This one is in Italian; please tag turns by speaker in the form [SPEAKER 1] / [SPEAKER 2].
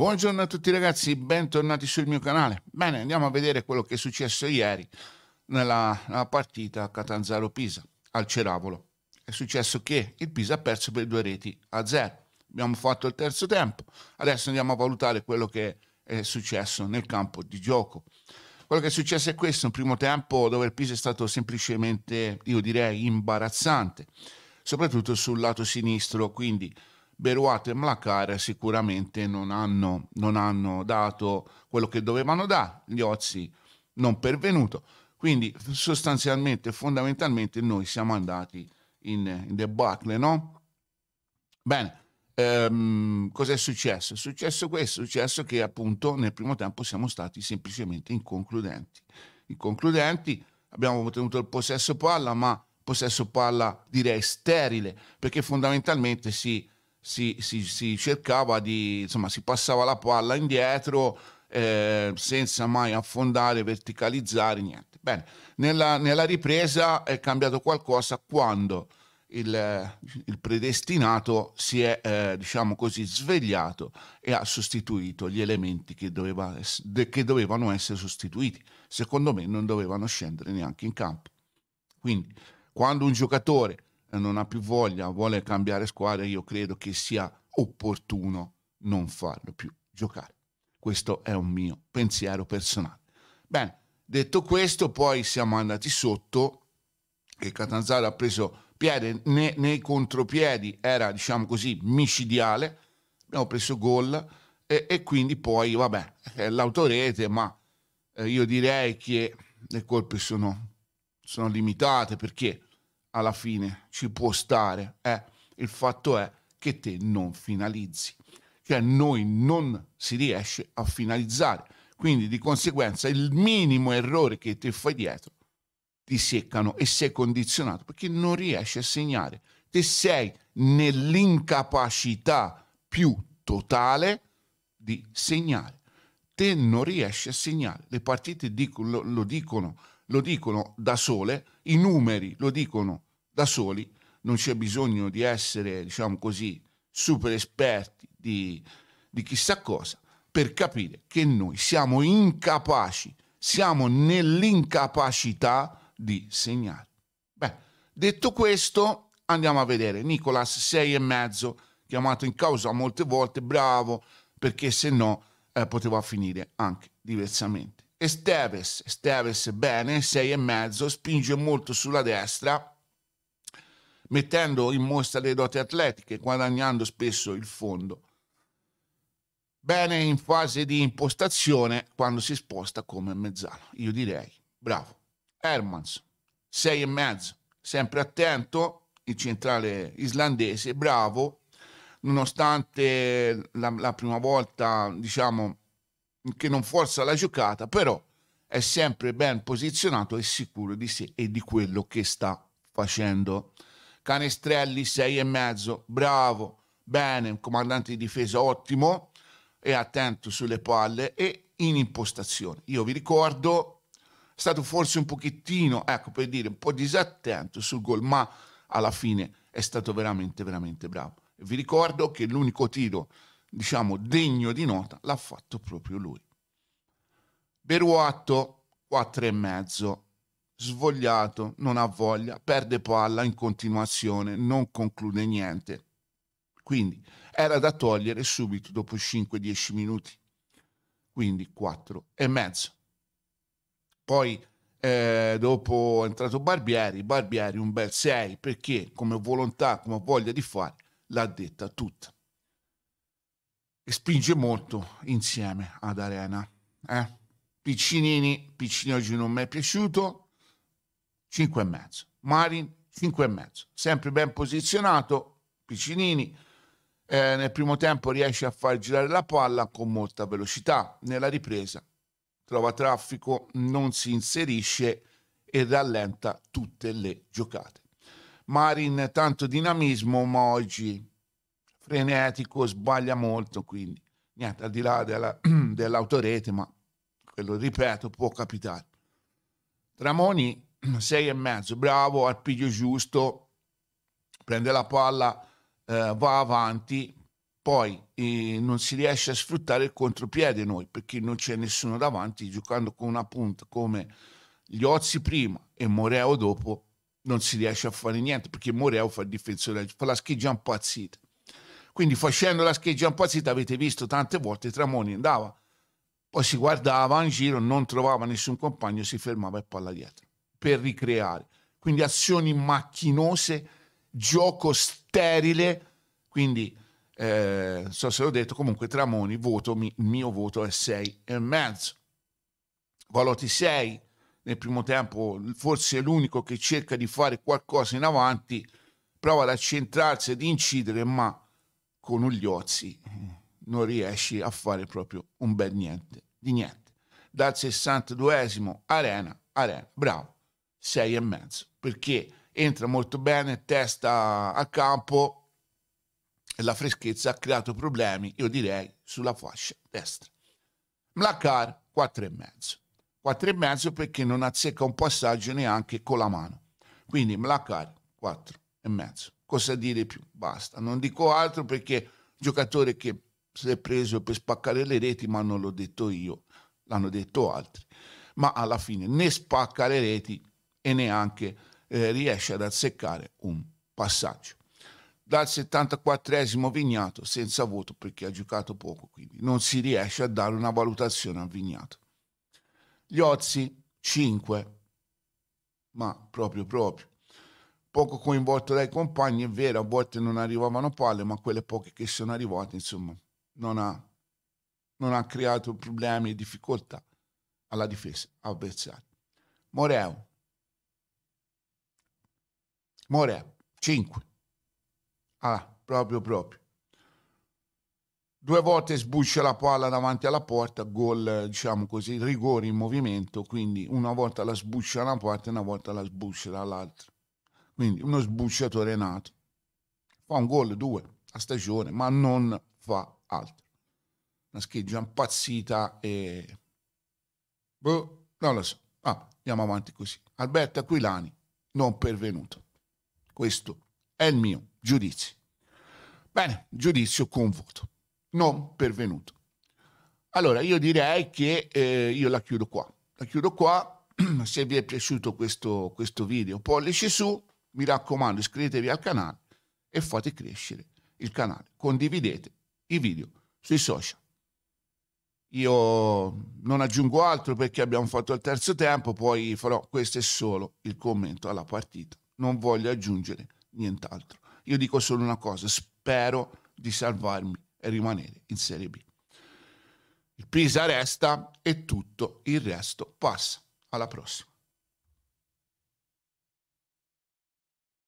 [SPEAKER 1] Buongiorno a tutti ragazzi, bentornati sul mio canale. Bene, andiamo a vedere quello che è successo ieri nella, nella partita Catanzaro-Pisa al Ceravolo. È successo che il Pisa ha perso per due reti a zero. Abbiamo fatto il terzo tempo, adesso andiamo a valutare quello che è successo nel campo di gioco. Quello che è successo è questo, un primo tempo dove il Pisa è stato semplicemente, io direi, imbarazzante, soprattutto sul lato sinistro, quindi Beruato e Mlacar sicuramente non hanno, non hanno dato quello che dovevano dare, gli Ozzi non pervenuto. Quindi sostanzialmente, fondamentalmente, noi siamo andati in, in debacle, no? Bene, ehm, cos'è successo? È successo questo, è successo che appunto nel primo tempo siamo stati semplicemente inconcludenti. Inconcludenti, abbiamo ottenuto il possesso palla, ma possesso palla direi sterile, perché fondamentalmente si si, si, si cercava di, insomma, si passava la palla indietro eh, senza mai affondare, verticalizzare, niente. Bene, nella, nella ripresa è cambiato qualcosa quando il, il predestinato si è, eh, diciamo così, svegliato e ha sostituito gli elementi che, doveva, che dovevano essere sostituiti. Secondo me non dovevano scendere neanche in campo. Quindi, quando un giocatore non ha più voglia, vuole cambiare squadra, io credo che sia opportuno non farlo più giocare. Questo è un mio pensiero personale. Bene, detto questo, poi siamo andati sotto e Catanzaro ha preso piede ne, nei contropiedi, era diciamo così micidiale, abbiamo preso gol e, e quindi poi vabbè, è l'autorete, ma eh, io direi che le colpe sono, sono limitate perché alla fine ci può stare, eh? il fatto è che te non finalizzi, cioè noi non si riesce a finalizzare, quindi di conseguenza il minimo errore che ti fai dietro ti seccano e sei condizionato perché non riesci a segnare, te sei nell'incapacità più totale di segnare. Te non riesci a segnare, le partite dico, lo, lo dicono, lo dicono da sole, i numeri lo dicono da soli, non c'è bisogno di essere, diciamo così, super esperti di, di chissà cosa per capire che noi siamo incapaci, siamo nell'incapacità di segnare. Beh, detto questo, andiamo a vedere Nicolas sei e mezzo, chiamato in causa molte volte, bravo, perché se no eh, poteva finire anche diversamente. Esteves, Esteves bene, 6,5, spinge molto sulla destra, mettendo in mostra le doti atletiche, guadagnando spesso il fondo. Bene in fase di impostazione quando si sposta come mezzano, io direi. Bravo. Hermans, 6,5, sempre attento, il centrale islandese, bravo, nonostante la, la prima volta, diciamo, che non forza la giocata, però è sempre ben posizionato e sicuro di sé e di quello che sta facendo. Canestrelli 6,5, bravo, bene, un comandante di difesa ottimo e attento sulle palle e in impostazione. Io vi ricordo, è stato forse un pochettino, ecco per dire, un po' disattento sul gol, ma alla fine è stato veramente, veramente bravo. Vi ricordo che l'unico tiro diciamo, degno di nota l'ha fatto proprio lui. Beruatto, 4 e mezzo, svogliato, non ha voglia, perde palla in continuazione, non conclude niente. Quindi era da togliere subito dopo 5-10 minuti. Quindi 4 e mezzo. Poi eh, dopo è entrato Barbieri, Barbieri un bel 6 perché come volontà, come voglia di fare, l'ha detta tutta e spinge molto insieme ad Arena. Eh? Piccinini, Piccini oggi non mi è piaciuto, 5 e mezzo. Marin, 5 e mezzo. Sempre ben posizionato, Piccinini. Eh, nel primo tempo riesce a far girare la palla con molta velocità. Nella ripresa trova traffico, non si inserisce e rallenta tutte le giocate. Marin tanto dinamismo, ma oggi frenetico, sbaglia molto, quindi niente, al di là della, dell'autorete, ma quello, ripeto, può capitare. Tramoni, mezzo, bravo, al piglio giusto, prende la palla, eh, va avanti, poi eh, non si riesce a sfruttare il contropiede noi, perché non c'è nessuno davanti, giocando con una punta come gli Ozzi prima e Moreo dopo, non si riesce a fare niente, perché Moreo fa il difensore, fa la scheggia impazzita. Quindi facendo la scheggia impazzita avete visto tante volte Tramoni andava, poi si guardava in giro, non trovava nessun compagno, si fermava e palla dietro per ricreare. Quindi azioni macchinose, gioco sterile, quindi eh, non so se l'ho detto, comunque Tramoni, voto, il mio voto è e mezzo. Valotti 6, nel primo tempo forse è l'unico che cerca di fare qualcosa in avanti, prova ad accentrarsi, ad incidere, ma con gli Ugliozzi non riesci a fare proprio un bel niente di niente. Dal 62esimo Arena, Arena, bravo, 6 e mezzo, perché entra molto bene, testa a campo, la freschezza ha creato problemi, io direi, sulla fascia destra. Mlacar e mezzo perché non azzecca un passaggio neanche con la mano. Quindi Mlacar mezzo cosa dire più? Basta, non dico altro perché giocatore che si è preso per spaccare le reti, ma non l'ho detto io, l'hanno detto altri. Ma alla fine né spacca le reti e neanche eh, riesce ad azzeccare un passaggio. Dal 74esimo Vignato senza voto perché ha giocato poco, quindi non si riesce a dare una valutazione a Vignato. Gli Ozzi 5, ma proprio proprio poco coinvolto dai compagni, è vero, a volte non arrivavano palle, ma quelle poche che sono arrivate, insomma, non ha, non ha creato problemi e difficoltà alla difesa avversaria. Moreo. Moreo, 5. Ah, proprio proprio. Due volte sbuccia la palla davanti alla porta, gol, diciamo così, rigore in movimento, quindi una volta la sbuccia da una parte e una volta la sbuccia dall'altra. Quindi uno sbucciatore nato fa un gol, due a stagione, ma non fa altro. Una scheggia impazzita e... Boh, non lo so. Ah, andiamo avanti così. Alberto Aquilani, non pervenuto. Questo è il mio giudizio. Bene, giudizio con voto. Non pervenuto. Allora, io direi che eh, io la chiudo qua. La chiudo qua. Se vi è piaciuto questo, questo video, pollice su mi raccomando iscrivetevi al canale e fate crescere il canale, condividete i video sui social. Io non aggiungo altro perché abbiamo fatto il terzo tempo, poi farò questo è solo il commento alla partita, non voglio aggiungere nient'altro. Io dico solo una cosa, spero di salvarmi e rimanere in Serie B. Il Pisa resta e tutto il resto passa. Alla prossima.